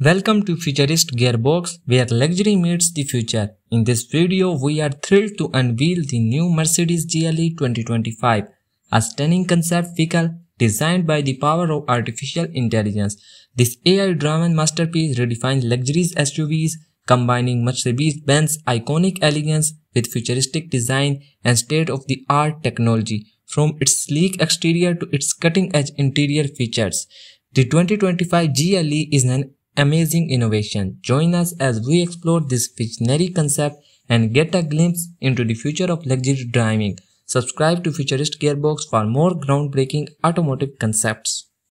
Welcome to Futurist Gearbox where luxury meets the future. In this video, we are thrilled to unveil the new Mercedes GLE 2025, a stunning concept vehicle designed by the power of artificial intelligence. This AI-driven masterpiece redefines luxury SUVs, combining Mercedes-Benz iconic elegance with futuristic design and state-of-the-art technology, from its sleek exterior to its cutting-edge interior features. The 2025 GLE is an amazing innovation. Join us as we explore this visionary concept and get a glimpse into the future of luxury driving. Subscribe to Futurist Gearbox for more groundbreaking automotive concepts.